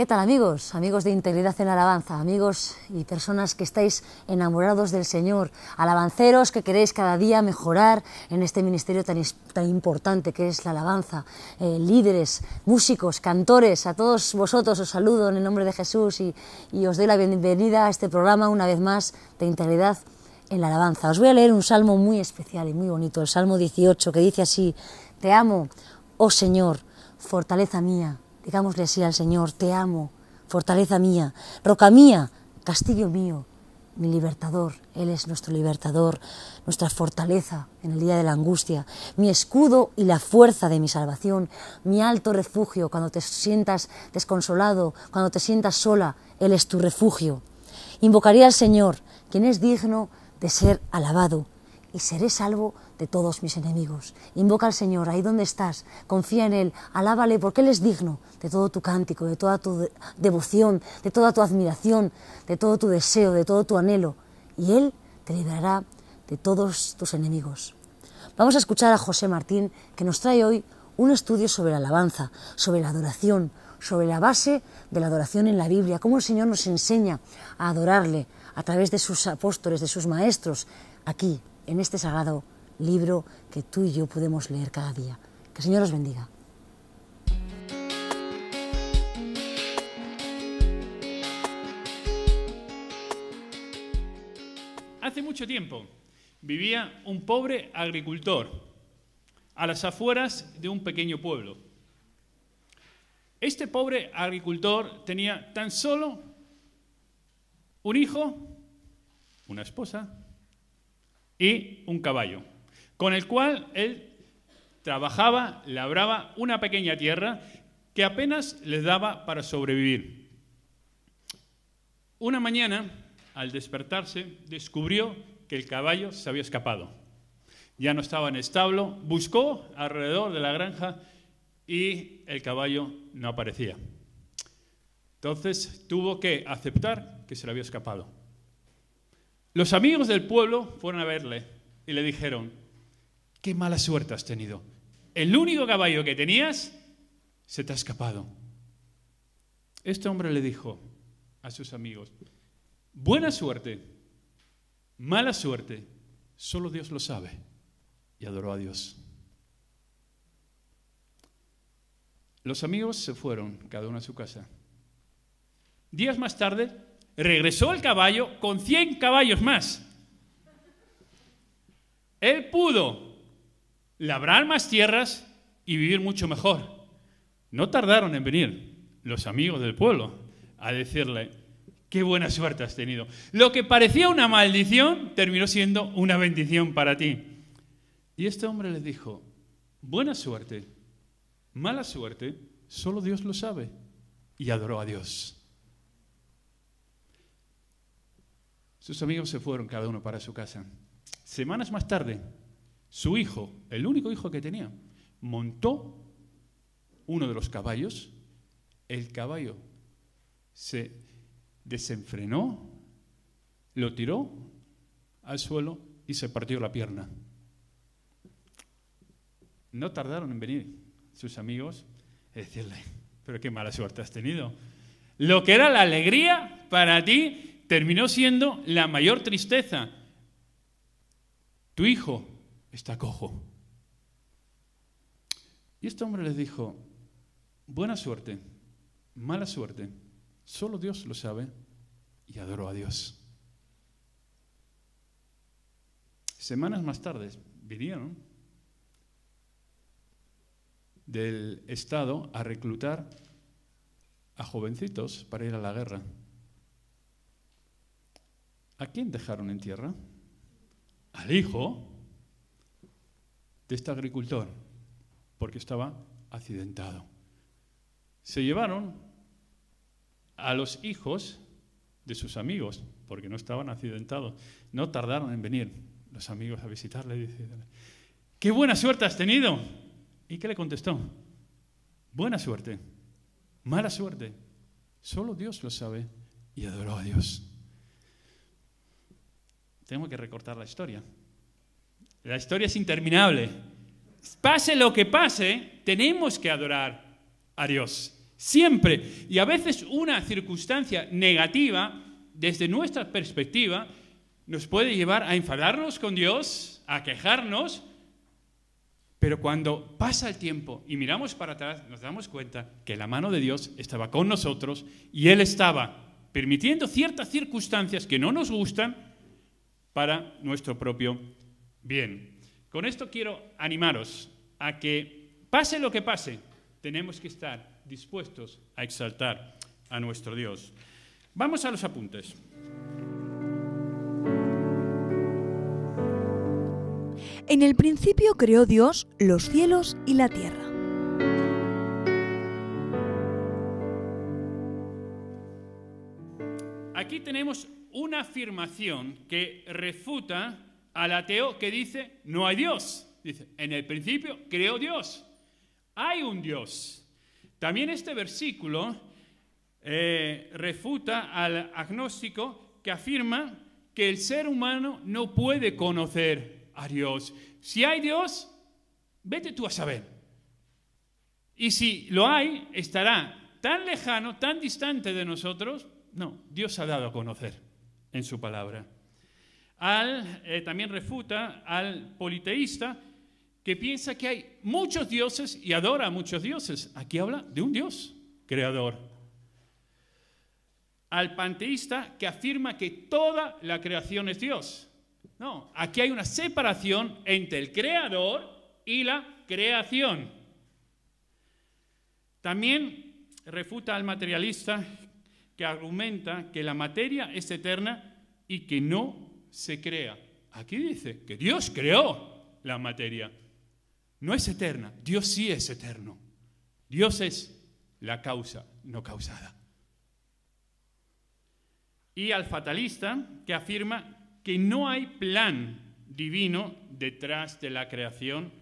¿Qué tal amigos? Amigos de Integridad en la Alabanza, amigos y personas que estáis enamorados del Señor, alabanceros que queréis cada día mejorar en este ministerio tan, importante que es la alabanza, eh, líderes, músicos, cantores, a todos vosotros os saludo en el nombre de Jesús y os doy la bienvenida a este programa una vez más de Integridad en la Alabanza. Os voy a leer un salmo muy especial y muy bonito, el Salmo 18, que dice así, Te amo, oh Señor, fortaleza mía Digámosle así al Señor, te amo, fortaleza mía, roca mía, castillo mío, mi libertador, Él es nuestro libertador, nuestra fortaleza en el día de la angustia, mi escudo y la fuerza de mi salvación, mi alto refugio cuando te sientas desconsolado, cuando te sientas sola, Él es tu refugio. Invocaré al Señor, quien es digno de ser alabado, y seré salvo de todos mis enemigos. Invoca al Señor ahí donde estás, confía en Él, alábale porque Él es digno de todo tu cántico, de toda tu devoción, de toda tu admiración, de todo tu deseo, de todo tu anhelo. Y Él te librará de todos tus enemigos. Vamos a escuchar a José Martín que nos trae hoy un estudio sobre la alabanza, sobre la adoración, sobre la base de la adoración en la Biblia, cómo el Señor nos enseña a adorarle a través de sus apóstoles, de sus maestros, aquí, en este sagrado libro que tú y yo podemos leer cada día. Que el Señor os bendiga. Hace mucho tiempo vivía un pobre agricultor a las afueras de un pequeño pueblo. Este pobre agricultor tenía tan solo un hijo, una esposa y un caballo con el cual él trabajaba, labraba una pequeña tierra que apenas le daba para sobrevivir. Una mañana, al despertarse, descubrió que el caballo se había escapado. Ya no estaba en establo, buscó alrededor de la granja y el caballo no aparecía. Entonces tuvo que aceptar que se le había escapado. Los amigos del pueblo fueron a verle y le dijeron, Qué mala suerte has tenido. El único caballo que tenías se te ha escapado. Este hombre le dijo a sus amigos, buena suerte, mala suerte, solo Dios lo sabe. Y adoró a Dios. Los amigos se fueron, cada uno a su casa. Días más tarde, regresó el caballo con 100 caballos más. Él pudo labrar más tierras y vivir mucho mejor. No tardaron en venir los amigos del pueblo a decirle, qué buena suerte has tenido. Lo que parecía una maldición terminó siendo una bendición para ti. Y este hombre les dijo, buena suerte, mala suerte, solo Dios lo sabe. Y adoró a Dios. Sus amigos se fueron cada uno para su casa. Semanas más tarde, su hijo, el único hijo que tenía, montó uno de los caballos, el caballo se desenfrenó, lo tiró al suelo y se partió la pierna. No tardaron en venir sus amigos y decirle, pero qué mala suerte has tenido. Lo que era la alegría para ti terminó siendo la mayor tristeza. Tu hijo está cojo. Y este hombre les dijo, buena suerte, mala suerte, solo Dios lo sabe, y adoró a Dios. Semanas más tarde vinieron del Estado a reclutar a jovencitos para ir a la guerra. ¿A quién dejaron en tierra? Al hijo de este agricultor, porque estaba accidentado. Se llevaron a los hijos de sus amigos, porque no estaban accidentados. No tardaron en venir los amigos a visitarle. Dice, ¡qué buena suerte has tenido! ¿Y qué le contestó? Buena suerte, mala suerte. Solo Dios lo sabe y adoró a Dios. Tengo que recortar la historia. La historia es interminable. Pase lo que pase, tenemos que adorar a Dios. Siempre. Y a veces una circunstancia negativa, desde nuestra perspectiva, nos puede llevar a enfadarnos con Dios, a quejarnos, pero cuando pasa el tiempo y miramos para atrás, nos damos cuenta que la mano de Dios estaba con nosotros y Él estaba permitiendo ciertas circunstancias que no nos gustan para nuestro propio Bien, con esto quiero animaros a que, pase lo que pase, tenemos que estar dispuestos a exaltar a nuestro Dios. Vamos a los apuntes. En el principio creó Dios los cielos y la tierra. Aquí tenemos una afirmación que refuta al ateo que dice, no hay Dios. Dice, en el principio creó Dios. Hay un Dios. También este versículo eh, refuta al agnóstico que afirma que el ser humano no puede conocer a Dios. Si hay Dios, vete tú a saber. Y si lo hay, estará tan lejano, tan distante de nosotros. No, Dios ha dado a conocer en su palabra al, eh, también refuta al politeísta que piensa que hay muchos dioses y adora a muchos dioses. Aquí habla de un dios creador. Al panteísta que afirma que toda la creación es Dios. No, aquí hay una separación entre el creador y la creación. También refuta al materialista que argumenta que la materia es eterna y que no se crea. Aquí dice que Dios creó la materia. No es eterna, Dios sí es eterno. Dios es la causa no causada. Y al fatalista que afirma que no hay plan divino detrás de la creación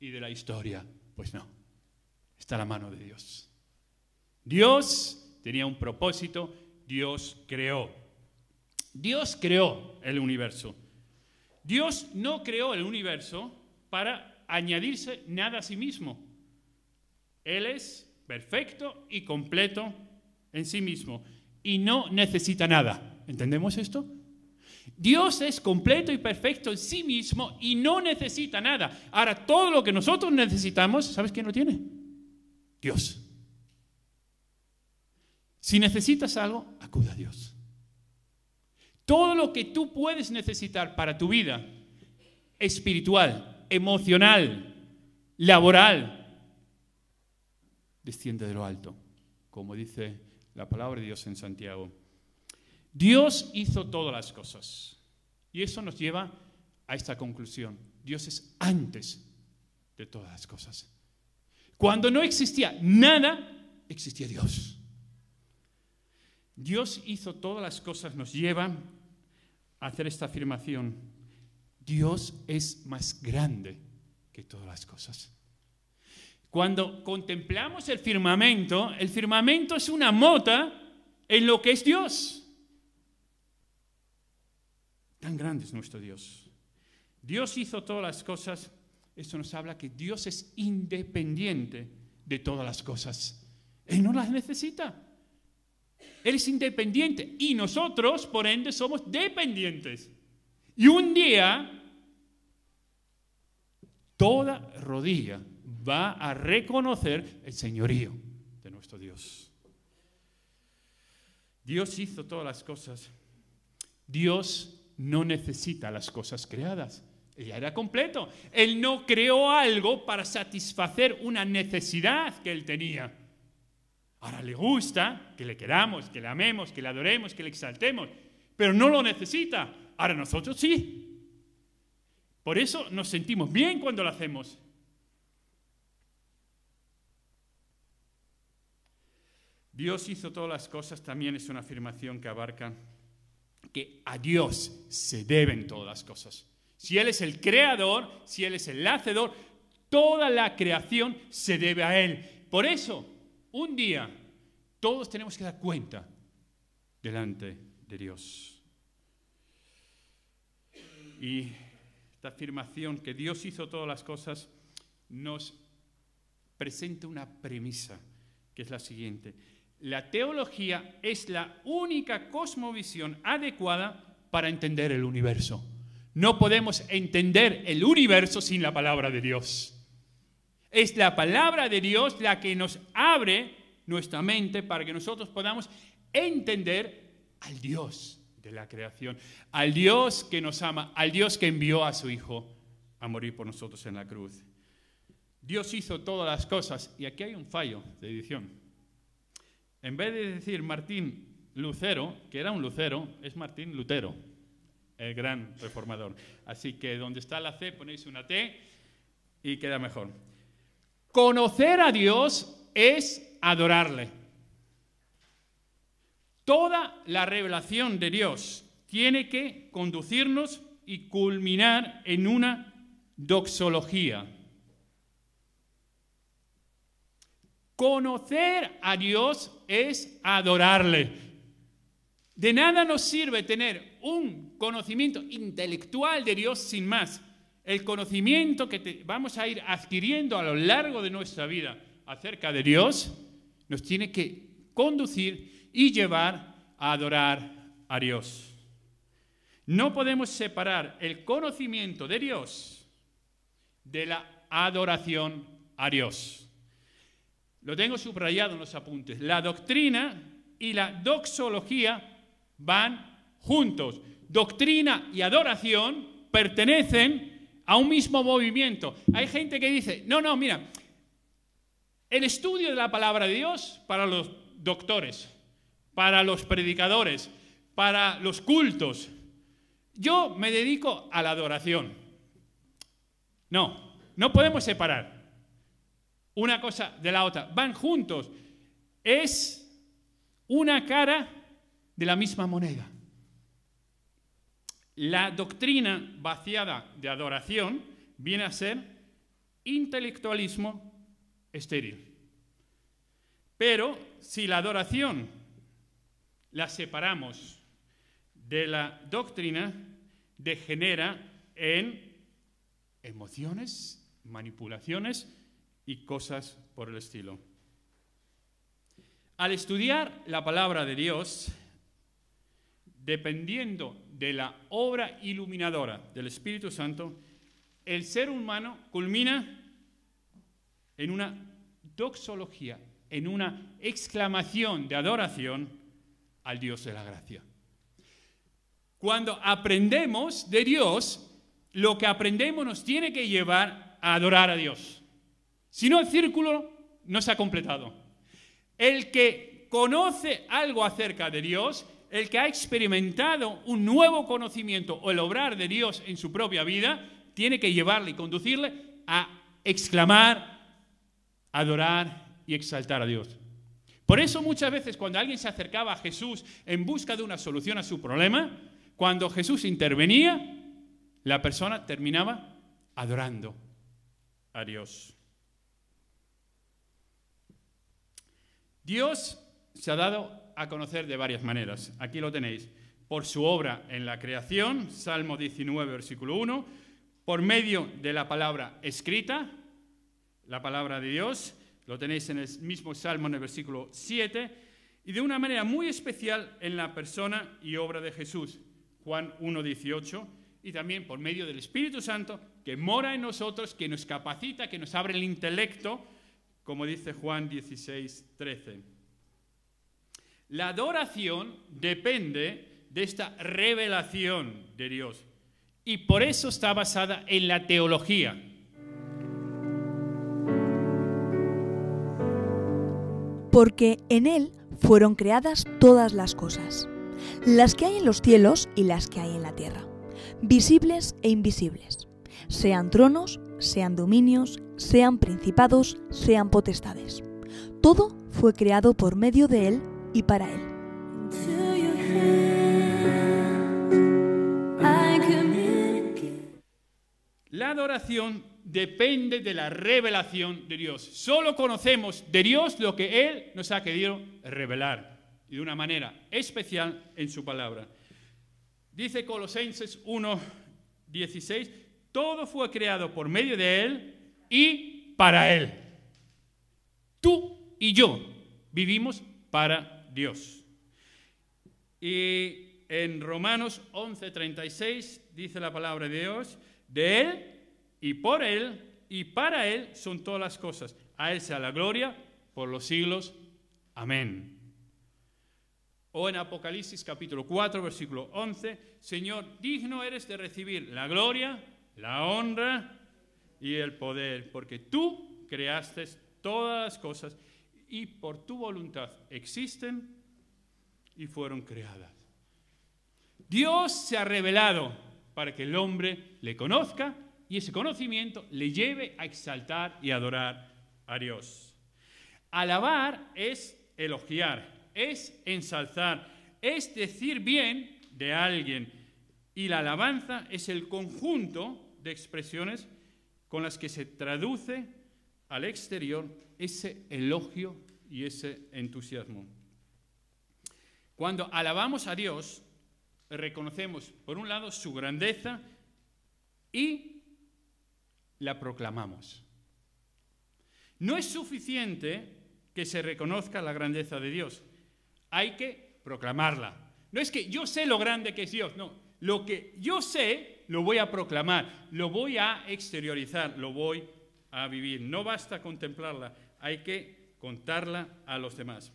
y de la historia. Pues no, está la mano de Dios. Dios tenía un propósito, Dios creó. Dios creó el universo. Dios no creó el universo para añadirse nada a sí mismo. Él es perfecto y completo en sí mismo y no necesita nada. ¿Entendemos esto? Dios es completo y perfecto en sí mismo y no necesita nada. Ahora, todo lo que nosotros necesitamos, ¿sabes quién lo tiene? Dios. Si necesitas algo, acude a Dios. Todo lo que tú puedes necesitar para tu vida espiritual, emocional, laboral, desciende de lo alto, como dice la palabra de Dios en Santiago. Dios hizo todas las cosas. Y eso nos lleva a esta conclusión. Dios es antes de todas las cosas. Cuando no existía nada, existía Dios. Dios hizo todas las cosas nos lleva a hacer esta afirmación. Dios es más grande que todas las cosas. Cuando contemplamos el firmamento, el firmamento es una mota en lo que es Dios. Tan grande es nuestro Dios. Dios hizo todas las cosas. Esto nos habla que Dios es independiente de todas las cosas. Él no las necesita. Él es independiente y nosotros, por ende, somos dependientes. Y un día, toda rodilla va a reconocer el señorío de nuestro Dios. Dios hizo todas las cosas. Dios no necesita las cosas creadas. ya era completo. Él no creó algo para satisfacer una necesidad que él tenía. Ahora le gusta que le queramos, que le amemos, que le adoremos, que le exaltemos, pero no lo necesita. Ahora nosotros sí. Por eso nos sentimos bien cuando lo hacemos. Dios hizo todas las cosas también es una afirmación que abarca que a Dios se deben todas las cosas. Si Él es el creador, si Él es el hacedor, toda la creación se debe a Él. Por eso un día todos tenemos que dar cuenta delante de Dios. Y esta afirmación que Dios hizo todas las cosas nos presenta una premisa, que es la siguiente. La teología es la única cosmovisión adecuada para entender el universo. No podemos entender el universo sin la palabra de Dios. Es la palabra de Dios la que nos abre nuestra mente para que nosotros podamos entender al Dios de la creación, al Dios que nos ama, al Dios que envió a su Hijo a morir por nosotros en la cruz. Dios hizo todas las cosas y aquí hay un fallo de edición. En vez de decir Martín Lucero, que era un lucero, es Martín Lutero, el gran reformador. Así que donde está la C ponéis una T y queda mejor. Conocer a Dios es adorarle. Toda la revelación de Dios tiene que conducirnos y culminar en una doxología. Conocer a Dios es adorarle. De nada nos sirve tener un conocimiento intelectual de Dios sin más, el conocimiento que vamos a ir adquiriendo a lo largo de nuestra vida acerca de Dios, nos tiene que conducir y llevar a adorar a Dios. No podemos separar el conocimiento de Dios de la adoración a Dios. Lo tengo subrayado en los apuntes. La doctrina y la doxología van juntos. Doctrina y adoración pertenecen a un mismo movimiento. Hay gente que dice, no, no, mira, el estudio de la palabra de Dios para los doctores, para los predicadores, para los cultos. Yo me dedico a la adoración. No, no podemos separar una cosa de la otra. Van juntos. Es una cara de la misma moneda. La doctrina vaciada de adoración viene a ser intelectualismo estéril. Pero si la adoración la separamos de la doctrina, degenera en emociones, manipulaciones y cosas por el estilo. Al estudiar la palabra de Dios, dependiendo de la obra iluminadora del Espíritu Santo, el ser humano culmina en una doxología, en una exclamación de adoración al Dios de la gracia. Cuando aprendemos de Dios, lo que aprendemos nos tiene que llevar a adorar a Dios. Si no, el círculo no se ha completado. El que conoce algo acerca de Dios el que ha experimentado un nuevo conocimiento o el obrar de Dios en su propia vida, tiene que llevarle y conducirle a exclamar, adorar y exaltar a Dios. Por eso muchas veces cuando alguien se acercaba a Jesús en busca de una solución a su problema, cuando Jesús intervenía, la persona terminaba adorando a Dios. Dios se ha dado a conocer de varias maneras. Aquí lo tenéis. Por su obra en la creación, Salmo 19, versículo 1, por medio de la palabra escrita, la palabra de Dios, lo tenéis en el mismo Salmo en el versículo 7, y de una manera muy especial en la persona y obra de Jesús, Juan 1.18, y también por medio del Espíritu Santo que mora en nosotros, que nos capacita, que nos abre el intelecto, como dice Juan 16.13. La adoración depende de esta revelación de Dios y por eso está basada en la teología. Porque en Él fueron creadas todas las cosas, las que hay en los cielos y las que hay en la tierra, visibles e invisibles, sean tronos, sean dominios, sean principados, sean potestades. Todo fue creado por medio de Él y para Él. La adoración depende de la revelación de Dios. Solo conocemos de Dios lo que Él nos ha querido revelar y de una manera especial en su palabra. Dice Colosenses 1.16 todo fue creado por medio de Él y para Él. Tú y yo vivimos para Dios. Y en Romanos 11:36 dice la palabra de Dios, de Él y por Él y para Él son todas las cosas. A Él sea la gloria por los siglos. Amén. O en Apocalipsis capítulo 4, versículo 11, Señor, digno eres de recibir la gloria, la honra y el poder, porque tú creaste todas las cosas y por tu voluntad existen y fueron creadas. Dios se ha revelado para que el hombre le conozca y ese conocimiento le lleve a exaltar y adorar a Dios. Alabar es elogiar, es ensalzar, es decir bien de alguien. Y la alabanza es el conjunto de expresiones con las que se traduce al exterior ese elogio y ese entusiasmo. Cuando alabamos a Dios, reconocemos, por un lado, su grandeza y la proclamamos. No es suficiente que se reconozca la grandeza de Dios, hay que proclamarla. No es que yo sé lo grande que es Dios, no, lo que yo sé lo voy a proclamar, lo voy a exteriorizar, lo voy a vivir. No basta contemplarla, hay que contarla a los demás.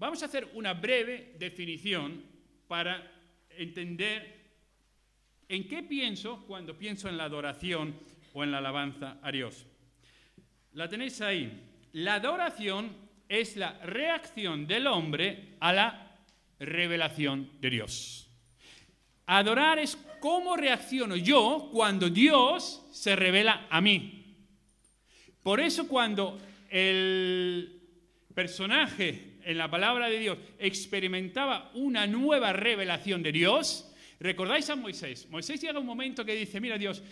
Vamos a hacer una breve definición para entender en qué pienso cuando pienso en la adoración o en la alabanza a Dios. La tenéis ahí. La adoración es la reacción del hombre a la revelación de Dios. Adorar es cómo reacciono yo cuando Dios se revela a mí. Por eso cuando el personaje en la palabra de Dios experimentaba una nueva revelación de Dios, recordáis a Moisés. Moisés llega un momento que dice, mira Dios,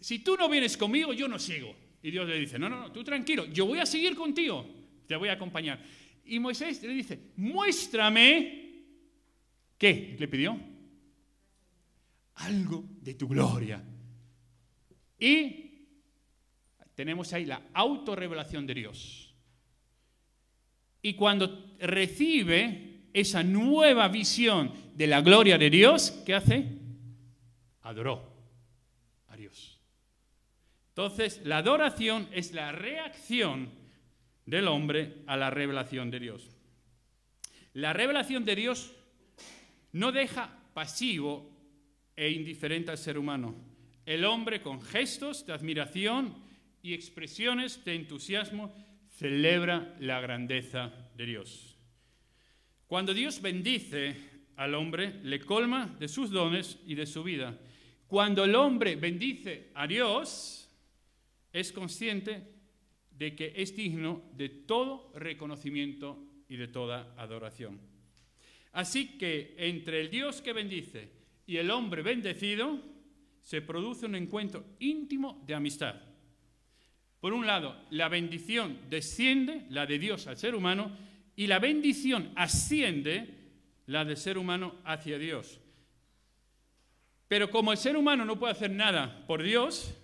si tú no vienes conmigo, yo no sigo. Y Dios le dice, no, no, no, tú tranquilo, yo voy a seguir contigo, te voy a acompañar. Y Moisés le dice, muéstrame, ¿qué le pidió? Algo de tu gloria. Y tenemos ahí la autorrevelación de Dios. Y cuando recibe esa nueva visión de la gloria de Dios, ¿qué hace? Adoró a Dios. Entonces, la adoración es la reacción del hombre a la revelación de Dios. La revelación de Dios no deja pasivo e indiferente al ser humano. El hombre con gestos de admiración, y expresiones de entusiasmo celebra la grandeza de Dios. Cuando Dios bendice al hombre, le colma de sus dones y de su vida. Cuando el hombre bendice a Dios, es consciente de que es digno de todo reconocimiento y de toda adoración. Así que entre el Dios que bendice y el hombre bendecido, se produce un encuentro íntimo de amistad por un lado, la bendición desciende, la de Dios al ser humano, y la bendición asciende, la del ser humano hacia Dios. Pero como el ser humano no puede hacer nada por Dios,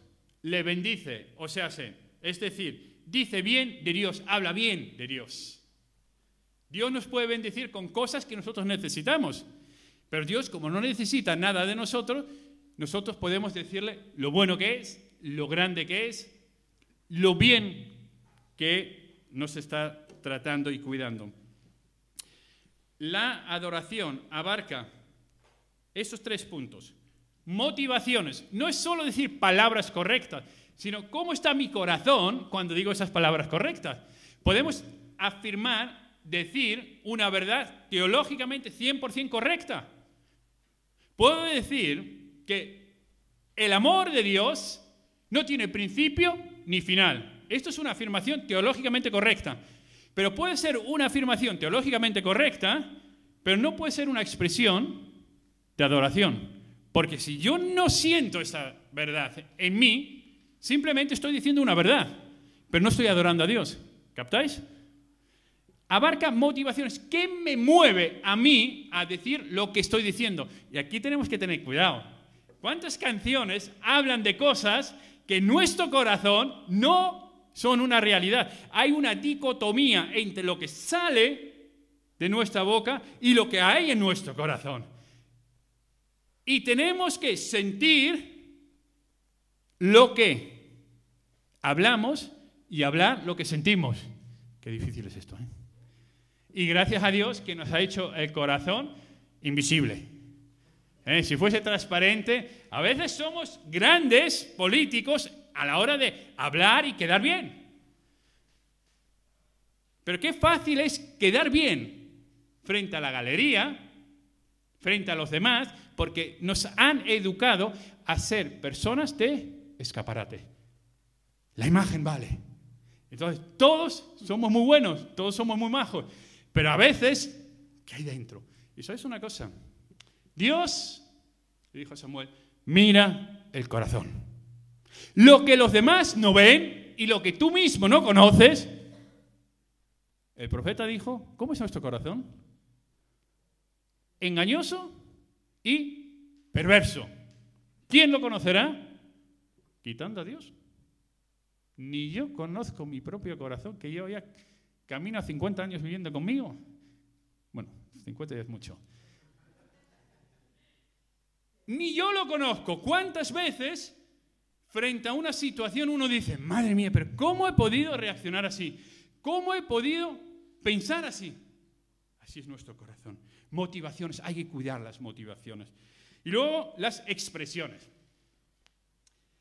le bendice, o sea, hace, es decir, dice bien de Dios, habla bien de Dios. Dios nos puede bendecir con cosas que nosotros necesitamos, pero Dios, como no necesita nada de nosotros, nosotros podemos decirle lo bueno que es, lo grande que es, lo bien que nos está tratando y cuidando. La adoración abarca esos tres puntos. Motivaciones. No es solo decir palabras correctas, sino cómo está mi corazón cuando digo esas palabras correctas. Podemos afirmar, decir una verdad teológicamente 100% correcta. Puedo decir que el amor de Dios no tiene principio, ni final. Esto es una afirmación teológicamente correcta. Pero puede ser una afirmación teológicamente correcta, pero no puede ser una expresión de adoración. Porque si yo no siento esa verdad en mí, simplemente estoy diciendo una verdad, pero no estoy adorando a Dios. ¿Captáis? Abarca motivaciones. ¿Qué me mueve a mí a decir lo que estoy diciendo? Y aquí tenemos que tener cuidado. ¿Cuántas canciones hablan de cosas que nuestro corazón no son una realidad. Hay una dicotomía entre lo que sale de nuestra boca y lo que hay en nuestro corazón. Y tenemos que sentir lo que hablamos y hablar lo que sentimos. Qué difícil es esto. ¿eh? Y gracias a Dios que nos ha hecho el corazón invisible. Eh, si fuese transparente, a veces somos grandes políticos a la hora de hablar y quedar bien. Pero qué fácil es quedar bien frente a la galería, frente a los demás, porque nos han educado a ser personas de escaparate. La imagen vale. Entonces, todos somos muy buenos, todos somos muy majos, pero a veces, ¿qué hay dentro? Y sabes una cosa, Dios, le dijo a Samuel, mira el corazón. Lo que los demás no ven y lo que tú mismo no conoces, el profeta dijo, ¿cómo es nuestro corazón? Engañoso y perverso. ¿Quién lo conocerá? Quitando a Dios. Ni yo conozco mi propio corazón, que yo ya camino 50 años viviendo conmigo. Bueno, 50 es mucho ni yo lo conozco. ¿Cuántas veces frente a una situación uno dice, madre mía, pero ¿cómo he podido reaccionar así? ¿Cómo he podido pensar así? Así es nuestro corazón. Motivaciones, hay que cuidar las motivaciones. Y luego las expresiones.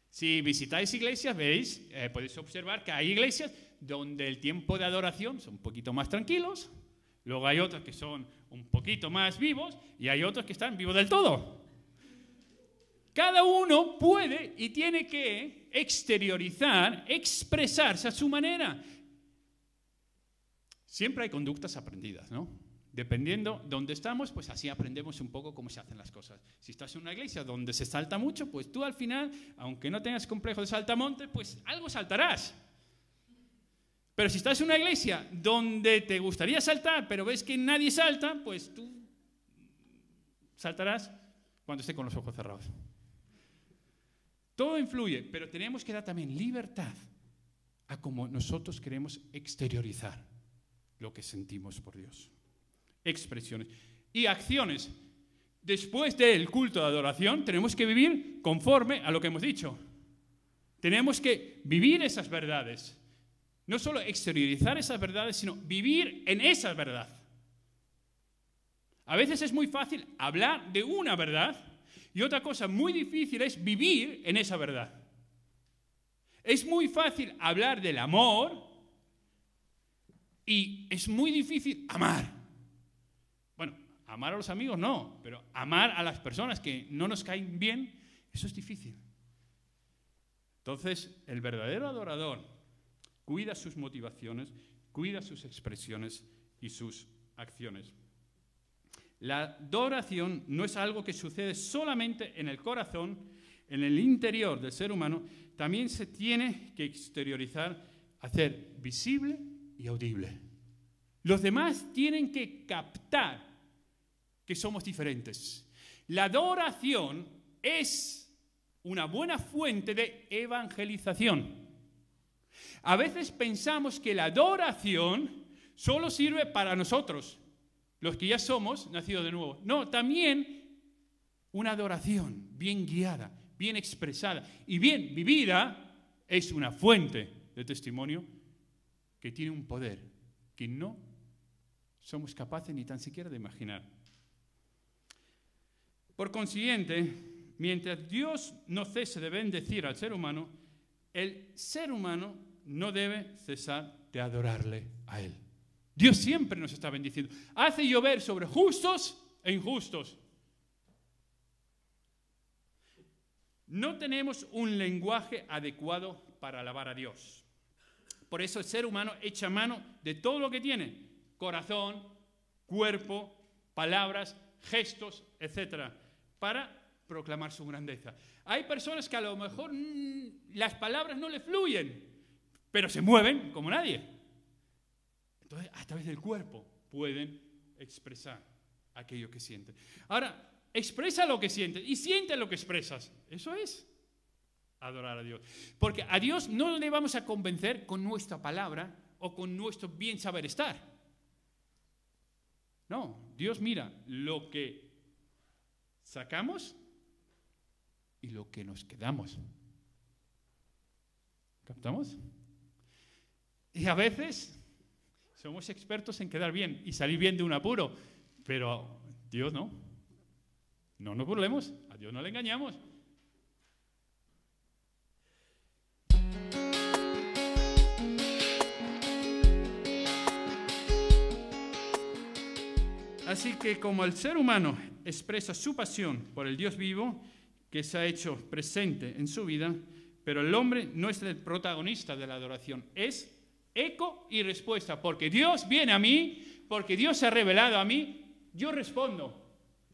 Si visitáis iglesias, veis, eh, podéis observar que hay iglesias donde el tiempo de adoración son un poquito más tranquilos, luego hay otras que son un poquito más vivos y hay otras que están vivos del todo. Cada uno puede y tiene que exteriorizar, expresarse a su manera. Siempre hay conductas aprendidas, ¿no? Dependiendo dónde estamos, pues así aprendemos un poco cómo se hacen las cosas. Si estás en una iglesia donde se salta mucho, pues tú al final, aunque no tengas complejo de saltamonte, pues algo saltarás. Pero si estás en una iglesia donde te gustaría saltar, pero ves que nadie salta, pues tú saltarás cuando esté con los ojos cerrados. Todo influye, pero tenemos que dar también libertad a como nosotros queremos exteriorizar lo que sentimos por Dios. Expresiones y acciones. Después del culto de adoración tenemos que vivir conforme a lo que hemos dicho. Tenemos que vivir esas verdades. No solo exteriorizar esas verdades, sino vivir en esas verdad. A veces es muy fácil hablar de una verdad y otra cosa muy difícil es vivir en esa verdad. Es muy fácil hablar del amor y es muy difícil amar. Bueno, amar a los amigos no, pero amar a las personas que no nos caen bien, eso es difícil. Entonces, el verdadero adorador cuida sus motivaciones, cuida sus expresiones y sus acciones. La adoración no es algo que sucede solamente en el corazón, en el interior del ser humano, también se tiene que exteriorizar, hacer visible y audible. Los demás tienen que captar que somos diferentes. La adoración es una buena fuente de evangelización. A veces pensamos que la adoración solo sirve para nosotros, los que ya somos nacidos de nuevo. No, también una adoración bien guiada, bien expresada y bien vivida es una fuente de testimonio que tiene un poder que no somos capaces ni tan siquiera de imaginar. Por consiguiente, mientras Dios no cese de bendecir al ser humano, el ser humano no debe cesar de adorarle a Él. Dios siempre nos está bendiciendo. Hace llover sobre justos e injustos. No tenemos un lenguaje adecuado para alabar a Dios. Por eso el ser humano echa mano de todo lo que tiene, corazón, cuerpo, palabras, gestos, etcétera, para proclamar su grandeza. Hay personas que a lo mejor mm, las palabras no le fluyen, pero se mueven como nadie a través del cuerpo pueden expresar aquello que sienten. Ahora, expresa lo que sientes y siente lo que expresas. Eso es adorar a Dios. Porque a Dios no le vamos a convencer con nuestra palabra o con nuestro bien saber estar. No, Dios mira lo que sacamos y lo que nos quedamos. ¿Captamos? Y a veces somos expertos en quedar bien y salir bien de un apuro, pero Dios no. No nos burlemos, a Dios no le engañamos. Así que como el ser humano expresa su pasión por el Dios vivo que se ha hecho presente en su vida, pero el hombre no es el protagonista de la adoración, es Eco y respuesta, porque Dios viene a mí, porque Dios se ha revelado a mí, yo respondo.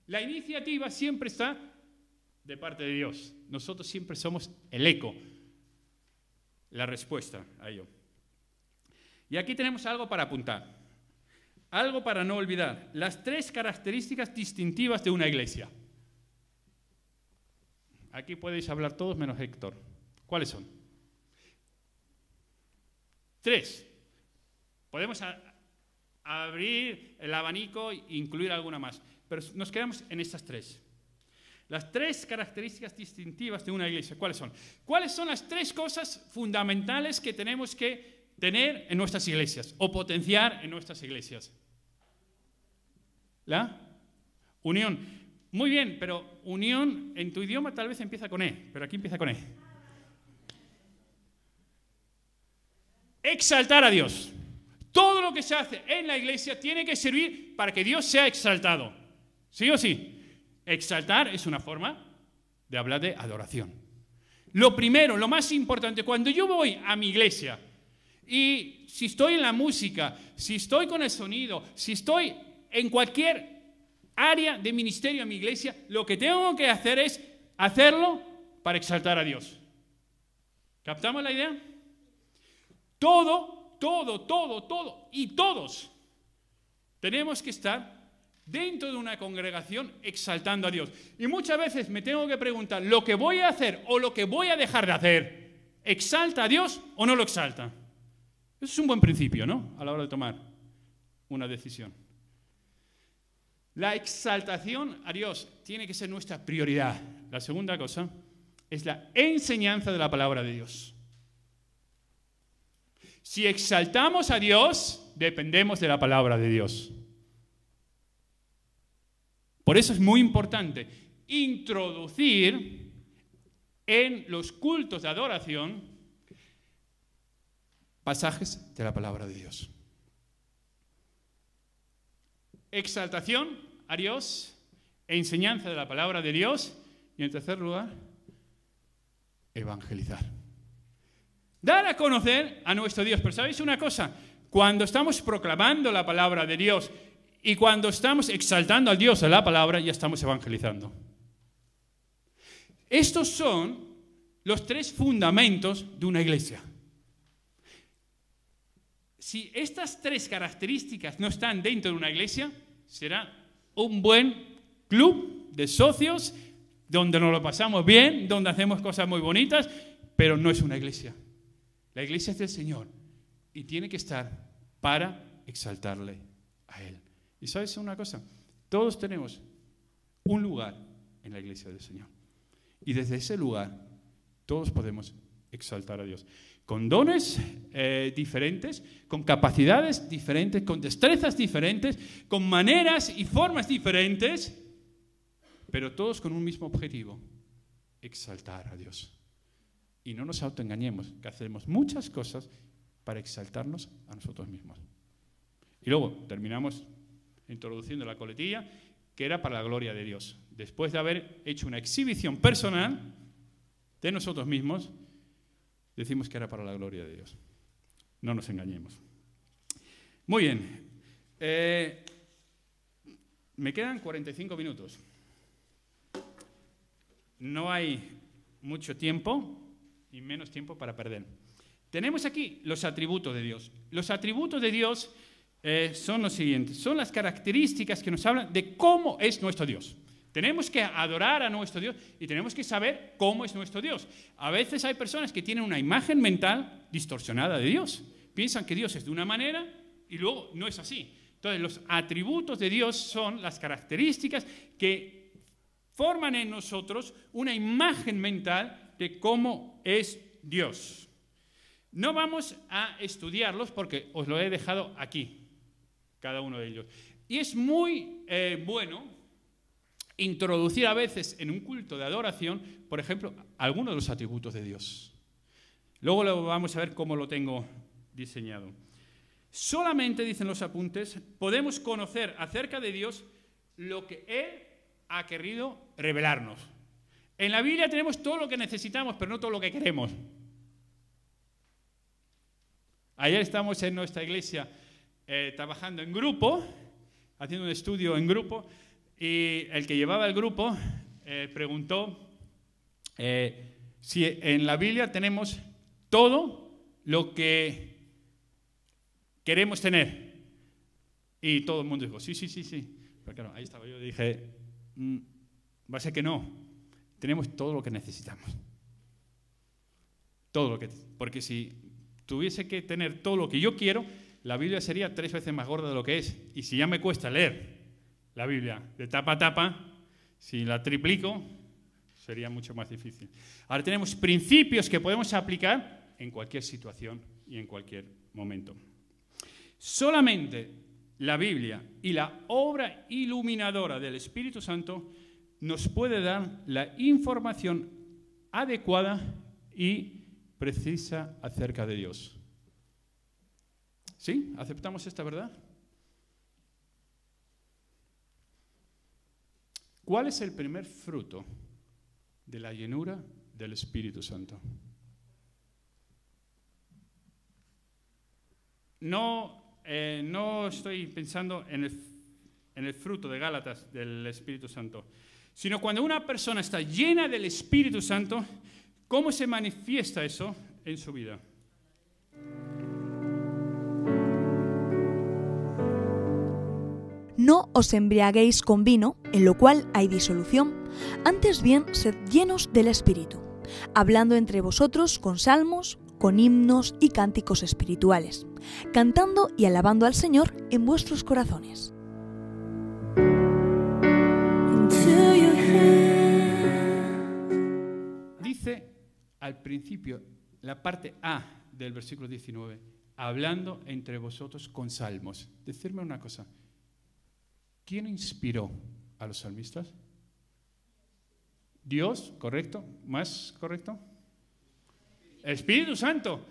La iniciativa siempre está de parte de Dios. Nosotros siempre somos el eco, la respuesta a ello. Y aquí tenemos algo para apuntar, algo para no olvidar, las tres características distintivas de una iglesia. Aquí podéis hablar todos menos Héctor. ¿Cuáles son? Tres, podemos abrir el abanico e incluir alguna más, pero nos quedamos en estas tres. Las tres características distintivas de una iglesia, ¿cuáles son? ¿Cuáles son las tres cosas fundamentales que tenemos que tener en nuestras iglesias o potenciar en nuestras iglesias? La unión. Muy bien, pero unión en tu idioma tal vez empieza con E, pero aquí empieza con E. exaltar a Dios. Todo lo que se hace en la iglesia tiene que servir para que Dios sea exaltado. ¿Sí o sí? Exaltar es una forma de hablar de adoración. Lo primero, lo más importante, cuando yo voy a mi iglesia y si estoy en la música, si estoy con el sonido, si estoy en cualquier área de ministerio en mi iglesia, lo que tengo que hacer es hacerlo para exaltar a Dios. ¿Captamos la idea? Todo, todo, todo, todo y todos tenemos que estar dentro de una congregación exaltando a Dios. Y muchas veces me tengo que preguntar, ¿lo que voy a hacer o lo que voy a dejar de hacer exalta a Dios o no lo exalta? Eso es un buen principio, ¿no? A la hora de tomar una decisión. La exaltación a Dios tiene que ser nuestra prioridad. La segunda cosa es la enseñanza de la palabra de Dios. Si exaltamos a Dios, dependemos de la palabra de Dios. Por eso es muy importante introducir en los cultos de adoración pasajes de la palabra de Dios. Exaltación a Dios, enseñanza de la palabra de Dios y en tercer lugar, evangelizar. Dar a conocer a nuestro Dios. Pero ¿sabéis una cosa? Cuando estamos proclamando la palabra de Dios y cuando estamos exaltando al Dios a la palabra, ya estamos evangelizando. Estos son los tres fundamentos de una iglesia. Si estas tres características no están dentro de una iglesia, será un buen club de socios donde nos lo pasamos bien, donde hacemos cosas muy bonitas, pero no es una iglesia. La iglesia es del Señor y tiene que estar para exaltarle a Él. Y sabes una cosa, todos tenemos un lugar en la iglesia del Señor. Y desde ese lugar todos podemos exaltar a Dios. Con dones eh, diferentes, con capacidades diferentes, con destrezas diferentes, con maneras y formas diferentes, pero todos con un mismo objetivo, exaltar a Dios. Y no nos autoengañemos, que hacemos muchas cosas para exaltarnos a nosotros mismos. Y luego terminamos introduciendo la coletilla, que era para la gloria de Dios. Después de haber hecho una exhibición personal de nosotros mismos, decimos que era para la gloria de Dios. No nos engañemos. Muy bien. Eh, me quedan 45 minutos. No hay mucho tiempo y menos tiempo para perder. Tenemos aquí los atributos de Dios. Los atributos de Dios eh, son los siguientes, son las características que nos hablan de cómo es nuestro Dios. Tenemos que adorar a nuestro Dios y tenemos que saber cómo es nuestro Dios. A veces hay personas que tienen una imagen mental distorsionada de Dios. Piensan que Dios es de una manera y luego no es así. Entonces los atributos de Dios son las características que forman en nosotros una imagen mental de cómo es Dios. No vamos a estudiarlos porque os lo he dejado aquí, cada uno de ellos. Y es muy eh, bueno introducir a veces en un culto de adoración, por ejemplo, algunos de los atributos de Dios. Luego lo vamos a ver cómo lo tengo diseñado. Solamente, dicen los apuntes, podemos conocer acerca de Dios lo que Él ha querido revelarnos. En la Biblia tenemos todo lo que necesitamos, pero no todo lo que queremos. Ayer estamos en nuestra iglesia eh, trabajando en grupo, haciendo un estudio en grupo, y el que llevaba el grupo eh, preguntó eh, si en la Biblia tenemos todo lo que queremos tener. Y todo el mundo dijo, sí, sí, sí, sí. Pero claro, ahí estaba yo, dije, mm, va a ser que no tenemos todo lo que necesitamos. Todo lo que. Porque si tuviese que tener todo lo que yo quiero, la Biblia sería tres veces más gorda de lo que es. Y si ya me cuesta leer la Biblia de tapa a tapa, si la triplico, sería mucho más difícil. Ahora tenemos principios que podemos aplicar en cualquier situación y en cualquier momento. Solamente la Biblia y la obra iluminadora del Espíritu Santo nos puede dar la información adecuada y precisa acerca de Dios. ¿Sí? ¿Aceptamos esta verdad? ¿Cuál es el primer fruto de la llenura del Espíritu Santo? No, eh, no estoy pensando en el, en el fruto de Gálatas del Espíritu Santo sino cuando una persona está llena del Espíritu Santo, ¿cómo se manifiesta eso en su vida? No os embriaguéis con vino, en lo cual hay disolución, antes bien sed llenos del Espíritu, hablando entre vosotros con salmos, con himnos y cánticos espirituales, cantando y alabando al Señor en vuestros corazones al principio, la parte A del versículo 19, hablando entre vosotros con salmos. Decirme una cosa, ¿quién inspiró a los salmistas? Dios, ¿correcto? ¿Más correcto? Espíritu Santo.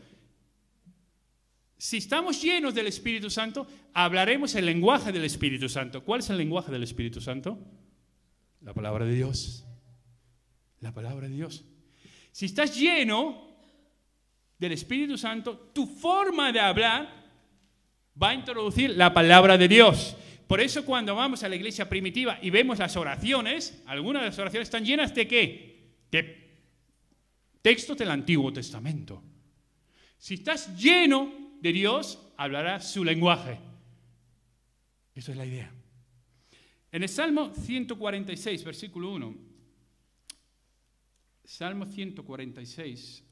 Si estamos llenos del Espíritu Santo, hablaremos el lenguaje del Espíritu Santo. ¿Cuál es el lenguaje del Espíritu Santo? La palabra de Dios. La palabra de Dios. Si estás lleno del Espíritu Santo, tu forma de hablar va a introducir la palabra de Dios. Por eso cuando vamos a la iglesia primitiva y vemos las oraciones, algunas de las oraciones están llenas de qué? De textos del Antiguo Testamento. Si estás lleno de Dios, hablarás su lenguaje. Esa es la idea. En el Salmo 146, versículo 1, Salmo 146,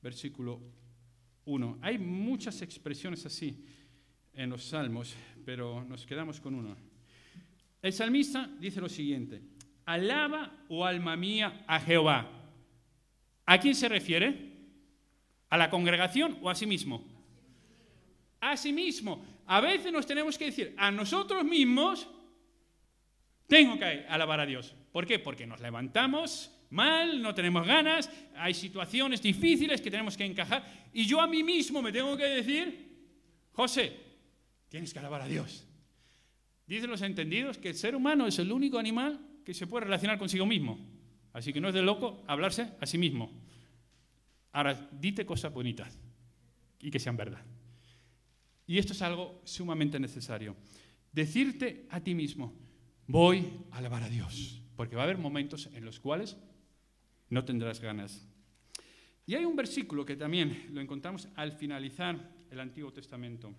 versículo 1. Hay muchas expresiones así en los salmos, pero nos quedamos con una. El salmista dice lo siguiente, alaba, o oh alma mía, a Jehová. ¿A quién se refiere? ¿A la congregación o a sí mismo? A sí mismo. A veces nos tenemos que decir, a nosotros mismos, tengo que alabar a Dios. ¿Por qué? Porque nos levantamos, mal, no tenemos ganas, hay situaciones difíciles que tenemos que encajar. Y yo a mí mismo me tengo que decir, José, tienes que alabar a Dios. Dicen los entendidos que el ser humano es el único animal que se puede relacionar consigo mismo. Así que no es de loco hablarse a sí mismo. Ahora, dite cosas bonitas y que sean verdad. Y esto es algo sumamente necesario. Decirte a ti mismo, voy a alabar a Dios, porque va a haber momentos en los cuales no tendrás ganas. Y hay un versículo que también lo encontramos al finalizar el Antiguo Testamento,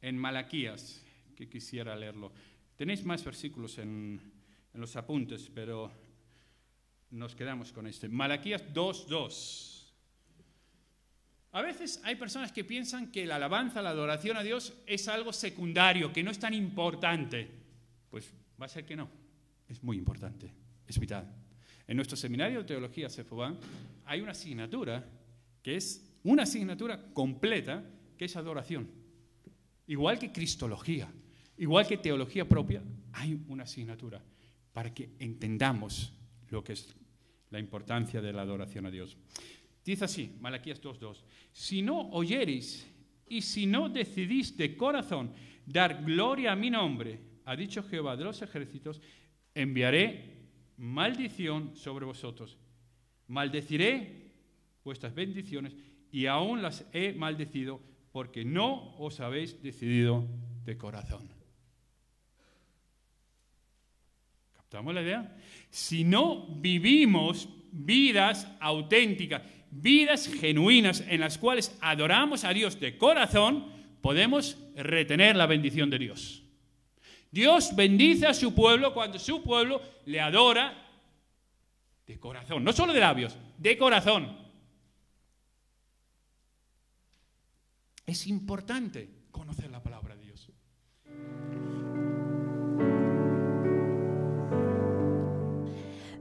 en Malaquías, que quisiera leerlo. Tenéis más versículos en, los apuntes, pero nos quedamos con este. Malaquías 2.2. A veces hay personas que piensan que la alabanza, la adoración a Dios es algo secundario, que no es tan importante. Pues va a ser que no. Es muy importante. Es vital. En nuestro seminario de teología Cefobán hay una asignatura que es una asignatura completa que es adoración. Igual que cristología, igual que teología propia, hay una asignatura para que entendamos lo que es la importancia de la adoración a Dios. Dice así, Malaquías 2.2, si no oyereis y si no decidís de corazón dar gloria a mi nombre, ha dicho Jehová de los ejércitos, enviaré maldición sobre vosotros. Maldeciré vuestras bendiciones y aún las he maldecido porque no os habéis decidido de corazón. ¿Captamos la idea? Si no vivimos vidas auténticas, vidas genuinas en las cuales adoramos a Dios de corazón, podemos retener la bendición de Dios. Dios bendice a su pueblo cuando su pueblo le adora de corazón, no solo de labios, de corazón. Es importante conocer la palabra de Dios.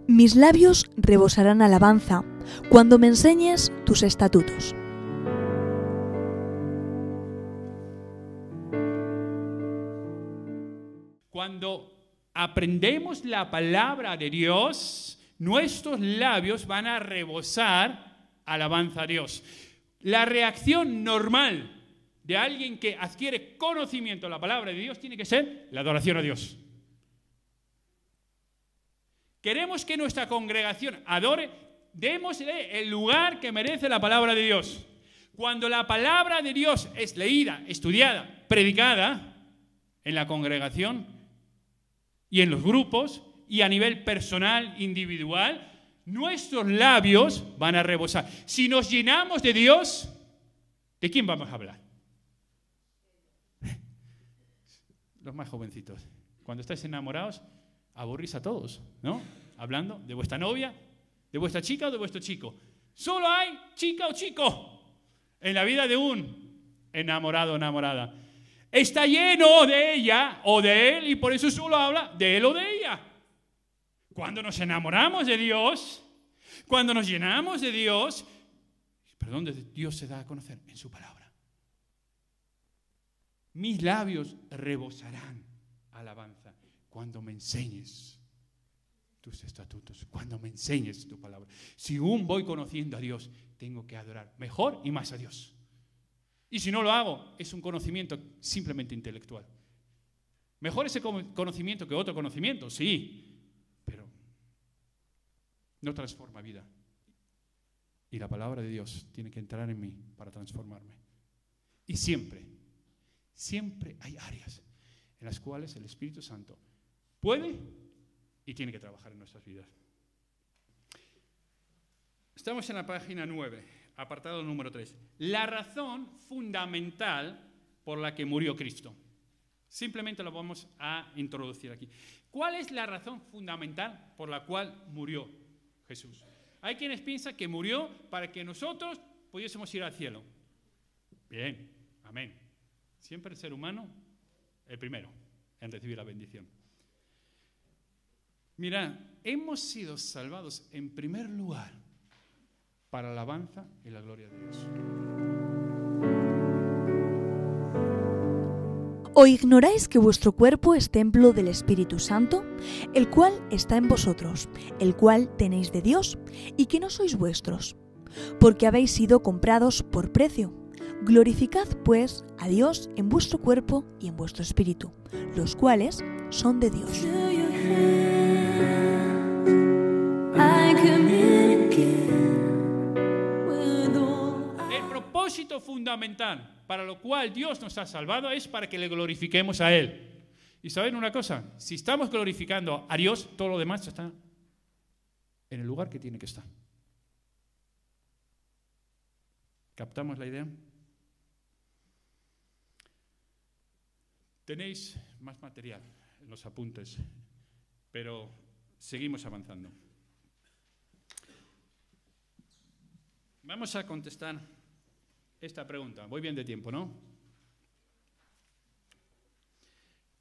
Mis labios rebosarán alabanza cuando me enseñes tus estatutos. Cuando aprendemos la palabra de Dios, nuestros labios van a rebosar alabanza a Dios. La reacción normal de alguien que adquiere conocimiento de la palabra de Dios tiene que ser la adoración a Dios. Queremos que nuestra congregación adore, démosle el lugar que merece la palabra de Dios. Cuando la palabra de Dios es leída, estudiada, predicada en la congregación, y en los grupos y a nivel personal, individual, nuestros labios van a rebosar. Si nos llenamos de Dios, ¿de quién vamos a hablar? Los más jovencitos. Cuando estáis enamorados, aburrís a todos, ¿no? Hablando de vuestra novia, de vuestra chica o de vuestro chico. Solo hay chica o chico en la vida de un enamorado o enamorada está lleno de ella o de él y por eso solo habla de él o de ella. Cuando nos enamoramos de Dios, cuando nos llenamos de Dios, perdón, Dios se da a conocer en su palabra. Mis labios rebosarán alabanza cuando me enseñes tus estatutos, cuando me enseñes tu palabra. Si aún voy conociendo a Dios, tengo que adorar mejor y más a Dios. Y si no lo hago, es un conocimiento simplemente intelectual. Mejor ese conocimiento que otro conocimiento, sí, pero no transforma vida. Y la palabra de Dios tiene que entrar en mí para transformarme. Y siempre, siempre hay áreas en las cuales el Espíritu Santo puede y tiene que trabajar en nuestras vidas. Estamos en la página 9 apartado número 3. La razón fundamental por la que murió Cristo. Simplemente lo vamos a introducir aquí. ¿Cuál es la razón fundamental por la cual murió Jesús? Hay quienes piensan que murió para que nosotros pudiésemos ir al cielo. Bien, amén. Siempre el ser humano, el primero en recibir la bendición. Mira, hemos sido salvados en primer lugar para la alabanza y la gloria de Dios. ¿O ignoráis que vuestro cuerpo es templo del Espíritu Santo, el cual está en vosotros, el cual tenéis de Dios, y que no sois vuestros? Porque habéis sido comprados por precio. Glorificad, pues, a Dios en vuestro cuerpo y en vuestro espíritu, los cuales son de Dios propósito fundamental para lo cual Dios nos ha salvado es para que le glorifiquemos a Él. Y saben una cosa, si estamos glorificando a Dios, todo lo demás está en el lugar que tiene que estar. ¿Captamos la idea? Tenéis más material en los apuntes, pero seguimos avanzando. Vamos a contestar esta pregunta. Voy bien de tiempo, ¿no?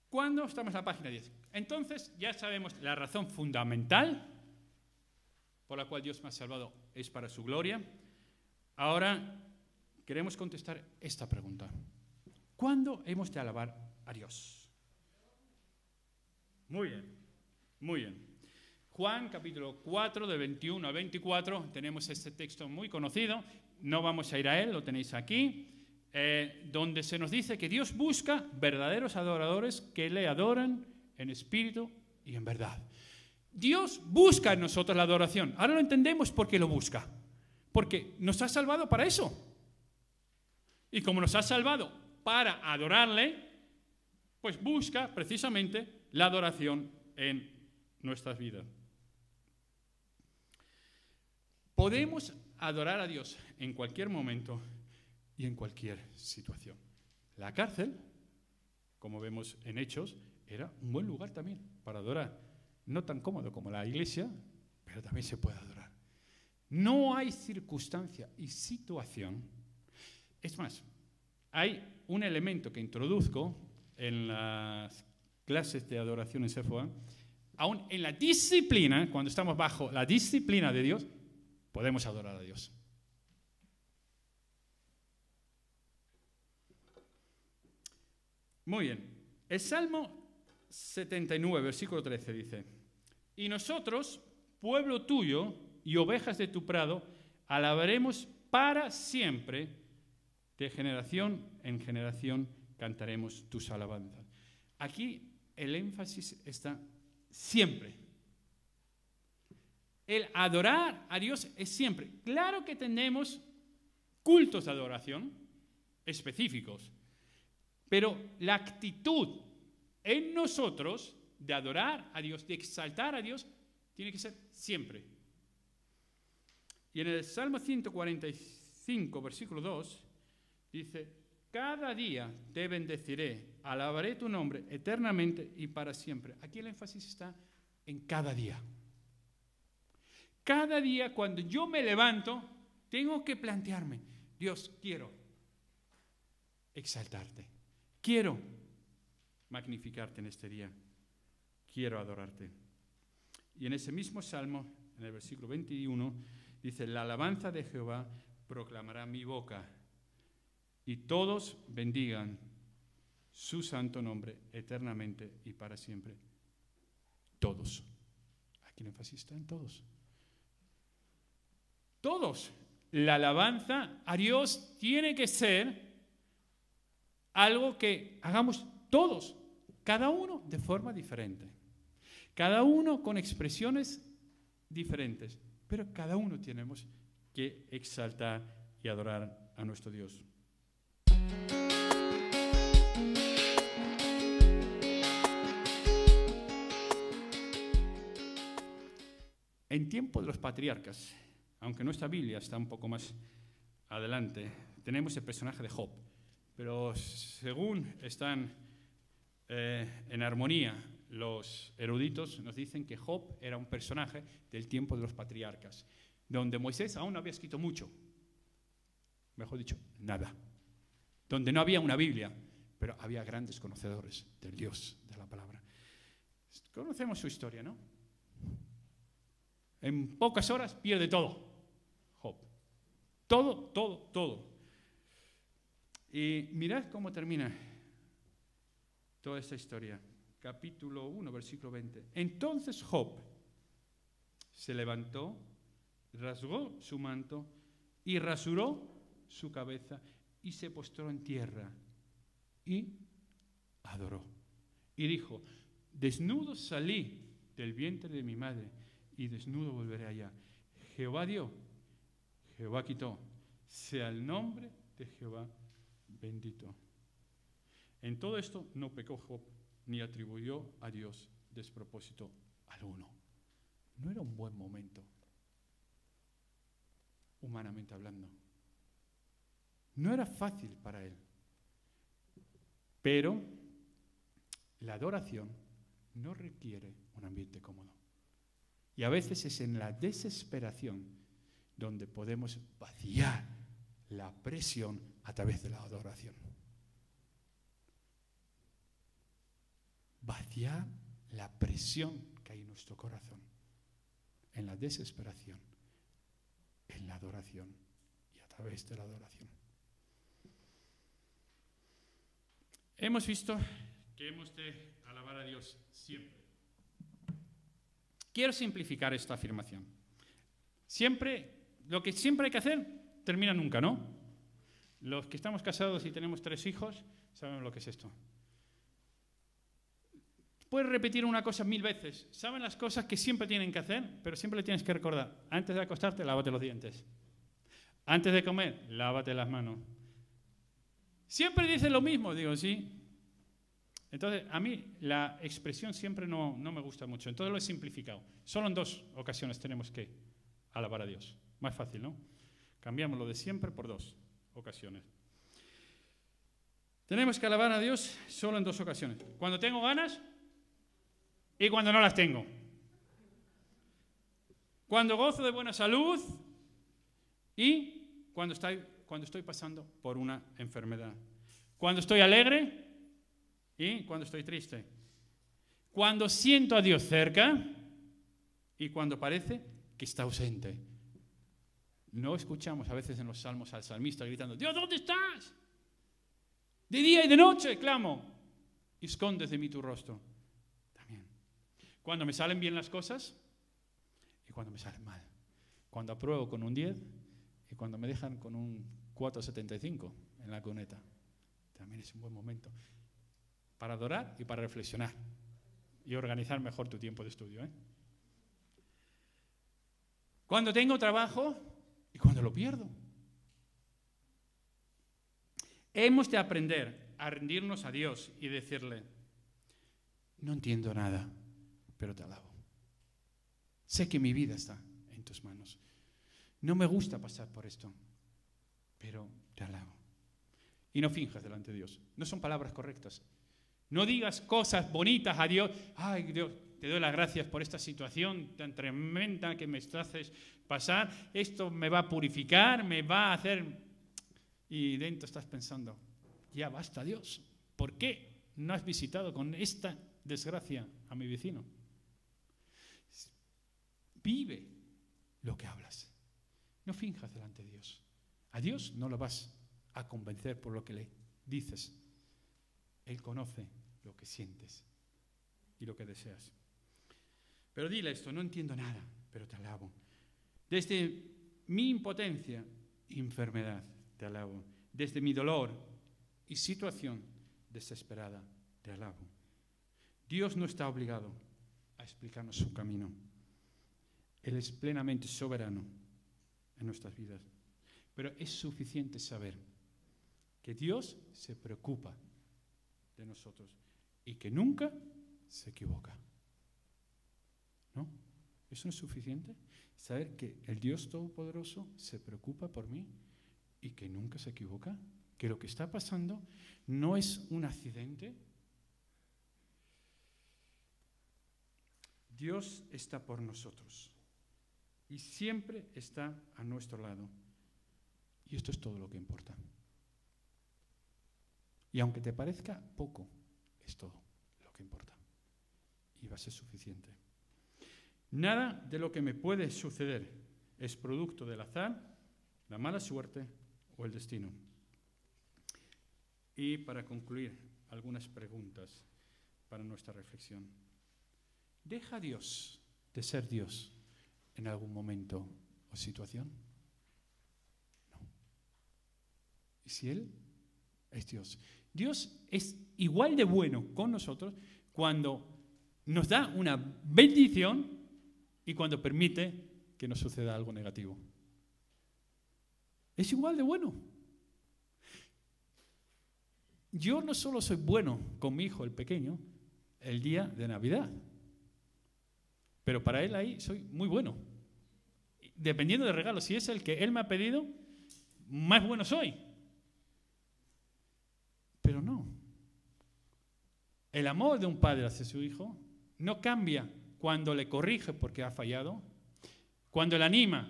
¿Cuándo? Estamos en la página 10. Entonces ya sabemos la razón fundamental por la cual Dios me ha salvado es para su gloria. Ahora queremos contestar esta pregunta. ¿Cuándo hemos de alabar a Dios? Muy bien, muy bien. Juan capítulo 4, de 21 a 24, tenemos este texto muy conocido no vamos a ir a él, lo tenéis aquí, eh, donde se nos dice que Dios busca verdaderos adoradores que le adoran en espíritu y en verdad. Dios busca en nosotros la adoración. Ahora lo entendemos porque lo busca. Porque nos ha salvado para eso. Y como nos ha salvado para adorarle, pues busca precisamente la adoración en nuestras vidas. Podemos adorar a Dios en cualquier momento y en cualquier situación. La cárcel, como vemos en Hechos, era un buen lugar también para adorar. No tan cómodo como la iglesia, pero también se puede adorar. No hay circunstancia y situación. Es más, hay un elemento que introduzco en las clases de adoración en Sephora, aún en la disciplina, cuando estamos bajo la disciplina de Dios, podemos adorar a Dios. Muy bien, el Salmo 79, versículo 13 dice, y nosotros, pueblo tuyo y ovejas de tu prado, alabaremos para siempre, de generación en generación cantaremos tus alabanzas. Aquí el énfasis está siempre el adorar a Dios es siempre. Claro que tenemos cultos de adoración específicos, pero la actitud en nosotros de adorar a Dios, de exaltar a Dios, tiene que ser siempre. Y en el Salmo 145, versículo 2, dice, cada día te bendeciré, alabaré tu nombre eternamente y para siempre. Aquí el énfasis está en cada día. Cada día cuando yo me levanto, tengo que plantearme, Dios, quiero exaltarte, quiero magnificarte en este día, quiero adorarte. Y en ese mismo salmo, en el versículo 21, dice, la alabanza de Jehová proclamará mi boca y todos bendigan su santo nombre eternamente y para siempre. Todos. Aquí el énfasis en todos. Todos. La alabanza a Dios tiene que ser algo que hagamos todos, cada uno de forma diferente. Cada uno con expresiones diferentes, pero cada uno tenemos que exaltar y adorar a nuestro Dios. En tiempo de los patriarcas, aunque nuestra Biblia está un poco más adelante, tenemos el personaje de Job. Pero según están eh, en armonía los eruditos, nos dicen que Job era un personaje del tiempo de los patriarcas, donde Moisés aún no había escrito mucho, mejor dicho, nada, donde no había una Biblia, pero había grandes conocedores del Dios, de la palabra. Conocemos su historia, ¿no? En pocas horas pierde todo. Todo, todo, todo. Y mirad cómo termina toda esta historia. Capítulo 1, versículo 20. Entonces Job se levantó, rasgó su manto y rasuró su cabeza y se postró en tierra y adoró. Y dijo, desnudo salí del vientre de mi madre y desnudo volveré allá. Jehová dio Jehová quitó, sea el nombre de Jehová bendito. En todo esto no pecó Job, ni atribuyó a Dios despropósito alguno. No era un buen momento, humanamente hablando. No era fácil para él. Pero la adoración no requiere un ambiente cómodo. Y a veces es en la desesperación donde podemos vaciar la presión a través de la adoración. Vaciar la presión que hay en nuestro corazón, en la desesperación, en la adoración y a través de la adoración. Hemos visto que hemos de alabar a Dios siempre. Quiero simplificar esta afirmación. Siempre lo que siempre hay que hacer termina nunca, ¿no? Los que estamos casados y tenemos tres hijos saben lo que es esto. Puedes repetir una cosa mil veces. Saben las cosas que siempre tienen que hacer, pero siempre le tienes que recordar. Antes de acostarte, lávate los dientes. Antes de comer, lávate las manos. Siempre dicen lo mismo, digo, sí. Entonces, a mí la expresión siempre no, no me gusta mucho. Entonces lo he simplificado. Solo en dos ocasiones tenemos que alabar a Dios. Más fácil, ¿no? Cambiamos lo de siempre por dos ocasiones. Tenemos que alabar a Dios solo en dos ocasiones. Cuando tengo ganas y cuando no las tengo. Cuando gozo de buena salud y cuando estoy, cuando estoy pasando por una enfermedad. Cuando estoy alegre y cuando estoy triste. Cuando siento a Dios cerca y cuando parece que está ausente. No escuchamos a veces en los salmos al salmista gritando, Dios, ¿dónde estás? De día y de noche clamo, y escondes de mí tu rostro. También. Cuando me salen bien las cosas y cuando me salen mal. Cuando apruebo con un 10 y cuando me dejan con un 4,75 en la cuneta. También es un buen momento para adorar y para reflexionar y organizar mejor tu tiempo de estudio. ¿eh? Cuando tengo trabajo, cuando lo pierdo. Hemos de aprender a rendirnos a Dios y decirle, no entiendo nada, pero te alabo. Sé que mi vida está en tus manos. No me gusta pasar por esto, pero te alabo. Y no finjas delante de Dios. No son palabras correctas. No digas cosas bonitas a Dios. Ay, Dios, te doy las gracias por esta situación tan tremenda que me estás pasar, esto me va a purificar, me va a hacer... Y dentro estás pensando, ya basta Dios, ¿por qué no has visitado con esta desgracia a mi vecino? Vive lo que hablas, no finjas delante de Dios. A Dios no lo vas a convencer por lo que le dices. Él conoce lo que sientes y lo que deseas. Pero dile esto, no entiendo nada, pero te alabo. Desde mi impotencia enfermedad te alabo. Desde mi dolor y situación desesperada te alabo. Dios no está obligado a explicarnos su camino. Él es plenamente soberano en nuestras vidas. Pero es suficiente saber que Dios se preocupa de nosotros y que nunca se equivoca. ¿No? ¿Eso no es suficiente? Saber que el Dios Todopoderoso se preocupa por mí y que nunca se equivoca, que lo que está pasando no es un accidente. Dios está por nosotros y siempre está a nuestro lado. Y esto es todo lo que importa. Y aunque te parezca poco, es todo lo que importa. Y va a ser suficiente. Nada de lo que me puede suceder es producto del azar, la mala suerte o el destino. Y para concluir, algunas preguntas para nuestra reflexión. ¿Deja Dios de ser Dios en algún momento o situación? No. ¿Y si Él es Dios? Dios es igual de bueno con nosotros cuando nos da una bendición y cuando permite que no suceda algo negativo. Es igual de bueno. Yo no solo soy bueno con mi hijo, el pequeño, el día de Navidad, pero para él ahí soy muy bueno. Dependiendo del regalo, si es el que él me ha pedido, más bueno soy. Pero no. El amor de un padre hacia su hijo no cambia cuando le corrige porque ha fallado, cuando le anima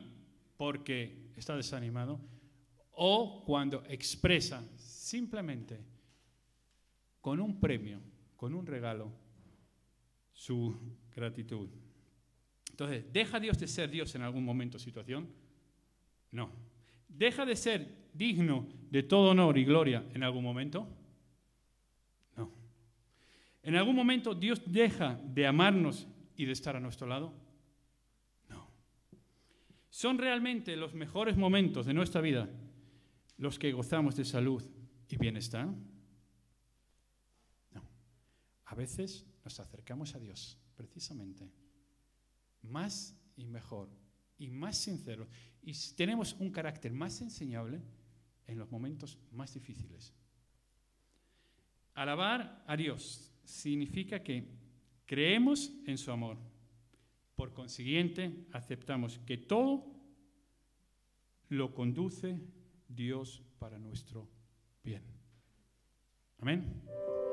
porque está desanimado, o cuando expresa simplemente con un premio, con un regalo, su gratitud. Entonces, ¿deja Dios de ser Dios en algún momento o situación? No. ¿Deja de ser digno de todo honor y gloria en algún momento? No. ¿En algún momento Dios deja de amarnos y de estar a nuestro lado? No. Son realmente los mejores momentos de nuestra vida los que gozamos de salud y bienestar. No. A veces nos acercamos a Dios, precisamente, más y mejor y más sinceros y tenemos un carácter más enseñable en los momentos más difíciles. Alabar a Dios significa que Creemos en su amor. Por consiguiente, aceptamos que todo lo conduce Dios para nuestro bien. Amén.